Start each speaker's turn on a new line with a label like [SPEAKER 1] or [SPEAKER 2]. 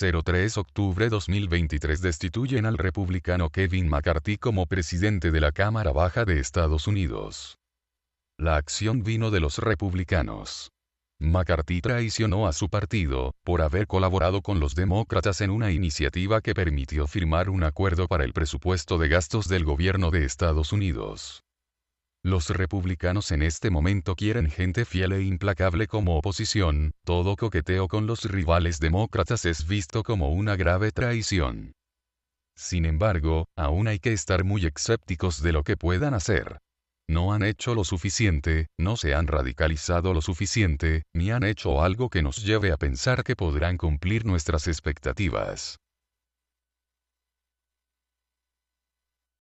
[SPEAKER 1] 03 octubre 2023 destituyen al republicano Kevin McCarthy como presidente de la Cámara Baja de Estados Unidos. La acción vino de los republicanos. McCarthy traicionó a su partido, por haber colaborado con los demócratas en una iniciativa que permitió firmar un acuerdo para el presupuesto de gastos del gobierno de Estados Unidos. Los republicanos en este momento quieren gente fiel e implacable como oposición, todo coqueteo con los rivales demócratas es visto como una grave traición. Sin embargo, aún hay que estar muy escépticos de lo que puedan hacer. No han hecho lo suficiente, no se han radicalizado lo suficiente, ni han hecho algo que nos lleve a pensar que podrán cumplir nuestras expectativas.